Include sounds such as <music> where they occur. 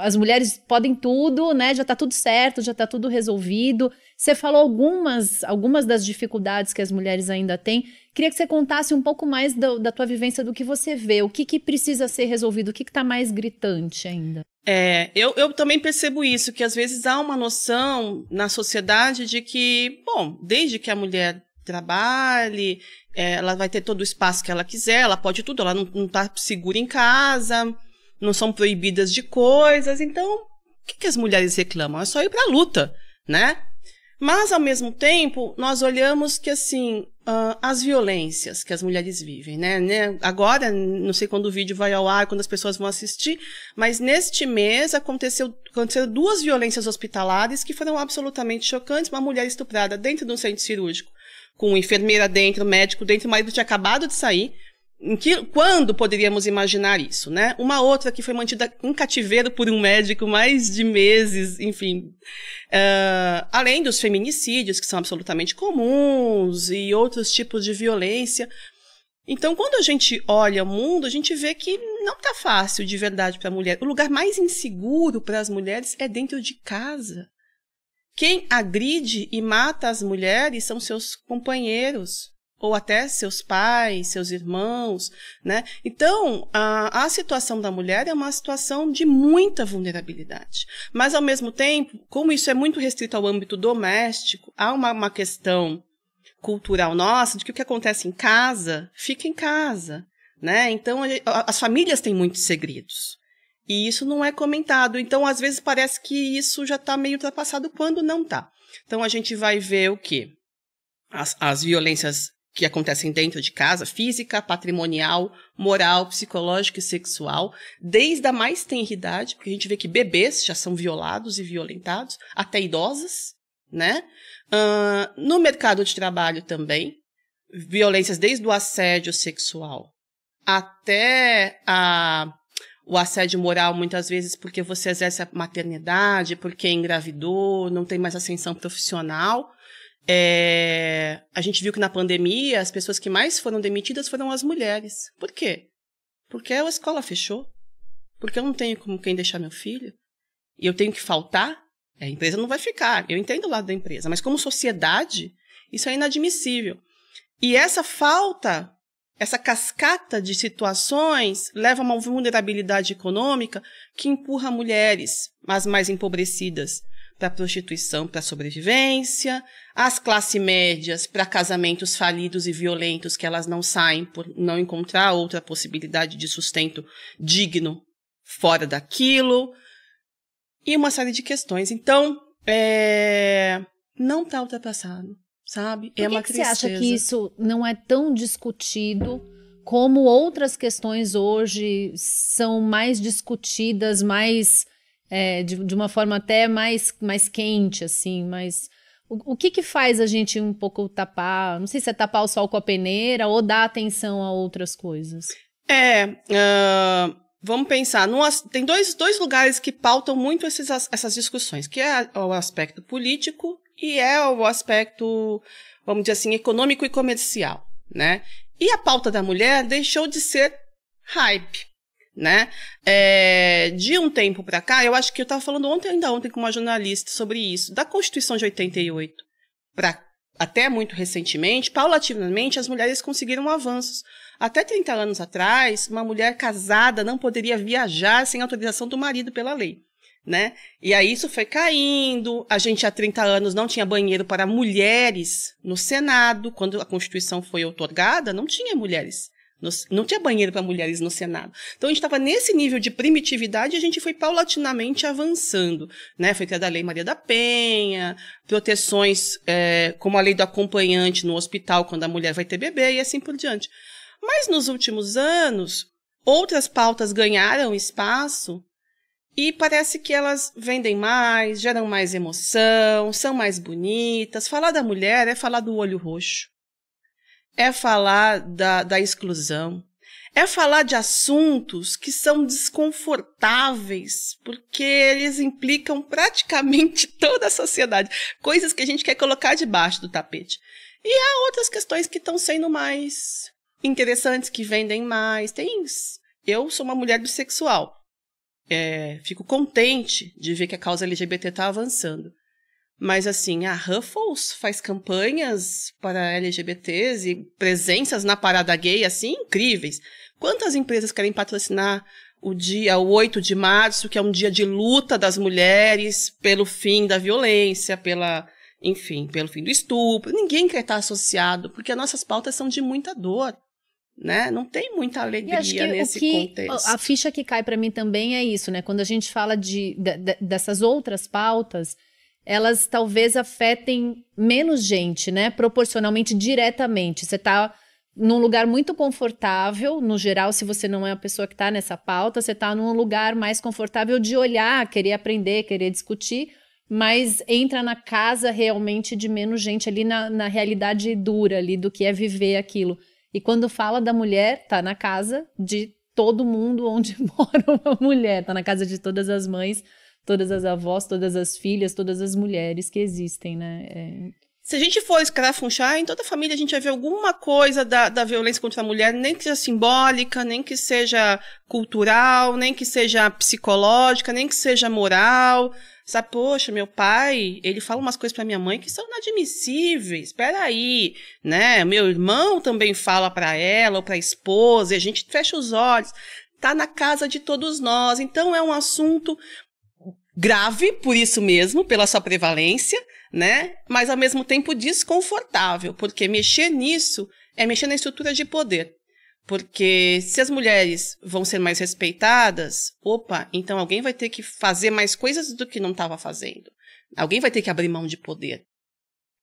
as mulheres podem tudo, né? Já tá tudo certo, já tá tudo resolvido. Você falou algumas, algumas das dificuldades que as mulheres ainda têm. Queria que você contasse um pouco mais do, da tua vivência, do que você vê, o que, que precisa ser resolvido, o que, que tá mais gritante ainda. É, eu, eu também percebo isso, que às vezes há uma noção na sociedade de que, bom, desde que a mulher trabalhe, é, ela vai ter todo o espaço que ela quiser, ela pode tudo, ela não, não tá segura em casa, não são proibidas de coisas, então o que, que as mulheres reclamam? É só ir para a luta, né? Mas, ao mesmo tempo, nós olhamos que, assim, uh, as violências que as mulheres vivem, né? né? Agora, não sei quando o vídeo vai ao ar, quando as pessoas vão assistir, mas neste mês aconteceu, aconteceram duas violências hospitalares que foram absolutamente chocantes. Uma mulher estuprada dentro de um centro cirúrgico, com enfermeira dentro, médico dentro, o marido tinha acabado de sair, em que, quando poderíamos imaginar isso, né? Uma outra que foi mantida em cativeiro por um médico mais de meses, enfim. Uh, além dos feminicídios, que são absolutamente comuns, e outros tipos de violência. Então, quando a gente olha o mundo, a gente vê que não está fácil de verdade para a mulher. O lugar mais inseguro para as mulheres é dentro de casa. Quem agride e mata as mulheres são seus companheiros, ou até seus pais, seus irmãos, né? Então, a, a, situação da mulher é uma situação de muita vulnerabilidade. Mas, ao mesmo tempo, como isso é muito restrito ao âmbito doméstico, há uma, uma questão cultural nossa de que o que acontece em casa fica em casa, né? Então, a, a, as famílias têm muitos segredos. E isso não é comentado. Então, às vezes, parece que isso já está meio ultrapassado quando não está. Então, a gente vai ver o quê? As, as violências que acontecem dentro de casa, física, patrimonial, moral, psicológica e sexual, desde a mais tenra idade, porque a gente vê que bebês já são violados e violentados, até idosas, né? Uh, no mercado de trabalho também, violências desde o assédio sexual até a, o assédio moral, muitas vezes porque você exerce a maternidade, porque engravidou, não tem mais ascensão profissional, é, a gente viu que na pandemia as pessoas que mais foram demitidas foram as mulheres. Por quê? Porque a escola fechou. Porque eu não tenho como quem deixar meu filho. E eu tenho que faltar. É, a empresa não vai ficar. Eu entendo o lado da empresa. Mas como sociedade, isso é inadmissível. E essa falta, essa cascata de situações, leva a uma vulnerabilidade econômica que empurra mulheres, as mais empobrecidas, para prostituição, para sobrevivência, as classes médias para casamentos falidos e violentos que elas não saem por não encontrar outra possibilidade de sustento digno fora daquilo e uma série de questões. Então, é... não está ultrapassado, sabe? É por é que uma que tristeza. Você acha que isso não é tão discutido? Como outras questões hoje são mais discutidas, mais é, de, de uma forma até mais, mais quente, assim, mas O, o que que faz a gente um pouco tapar, não sei se é tapar o sol com a peneira ou dar atenção a outras coisas? É, uh, vamos pensar, tem dois, dois lugares que pautam muito esses, essas discussões, que é o aspecto político e é o aspecto, vamos dizer assim, econômico e comercial, né? E a pauta da mulher deixou de ser hype, né? É, de um tempo para cá, eu acho que eu estava falando ontem ainda ontem com uma jornalista sobre isso, da Constituição de 88 para até muito recentemente, paulatinamente as mulheres conseguiram avanços. Até 30 anos atrás, uma mulher casada não poderia viajar sem autorização do marido pela lei. Né? E aí isso foi caindo. A gente há 30 anos não tinha banheiro para mulheres no Senado, quando a Constituição foi otorgada, não tinha mulheres no, não tinha banheiro para mulheres no Senado. Então a gente estava nesse nível de primitividade e a gente foi paulatinamente avançando. Né? Foi criada a Lei Maria da Penha, proteções é, como a lei do acompanhante no hospital quando a mulher vai ter bebê e assim por diante. Mas nos últimos anos, outras pautas ganharam espaço e parece que elas vendem mais, geram mais emoção, são mais bonitas. Falar da mulher é falar do olho roxo é falar da, da exclusão, é falar de assuntos que são desconfortáveis, porque eles implicam praticamente <laughs> toda a sociedade, coisas que a gente quer colocar debaixo do tapete. E há outras questões que estão sendo mais interessantes, que vendem mais. Tem. Eu sou uma mulher bissexual. É, fico contente de ver que a causa LGBT está avançando. Mas assim, a Ruffles faz campanhas para LGBTs e presenças na parada gay assim incríveis. Quantas empresas querem patrocinar o dia o 8 de março, que é um dia de luta das mulheres pelo fim da violência, pela, enfim, pelo fim do estupro. Ninguém quer estar associado, porque as nossas pautas são de muita dor. Né? Não tem muita alegria nesse que, contexto. A ficha que cai para mim também é isso, né? Quando a gente fala de, de dessas outras pautas, elas talvez afetem menos gente, né? Proporcionalmente, diretamente. Você está num lugar muito confortável, no geral, se você não é a pessoa que está nessa pauta, você está num lugar mais confortável de olhar, querer aprender, querer discutir, mas entra na casa realmente de menos gente ali na, na realidade dura ali do que é viver aquilo. E quando fala da mulher, tá na casa de todo mundo onde <laughs> mora uma mulher, tá na casa de todas as mães todas as avós, todas as filhas, todas as mulheres que existem, né? É... Se a gente for escarafunchar, em toda a família a gente vai ver alguma coisa da, da violência contra a mulher, nem que seja simbólica, nem que seja cultural, nem que seja psicológica, nem que seja moral. Sabe, poxa, meu pai, ele fala umas coisas para minha mãe que são inadmissíveis. Espera aí, né? Meu irmão também fala para ela ou para a esposa, e a gente fecha os olhos. Tá na casa de todos nós. Então é um assunto grave por isso mesmo, pela sua prevalência, né? Mas ao mesmo tempo desconfortável, porque mexer nisso é mexer na estrutura de poder. Porque se as mulheres vão ser mais respeitadas, opa, então alguém vai ter que fazer mais coisas do que não estava fazendo. Alguém vai ter que abrir mão de poder.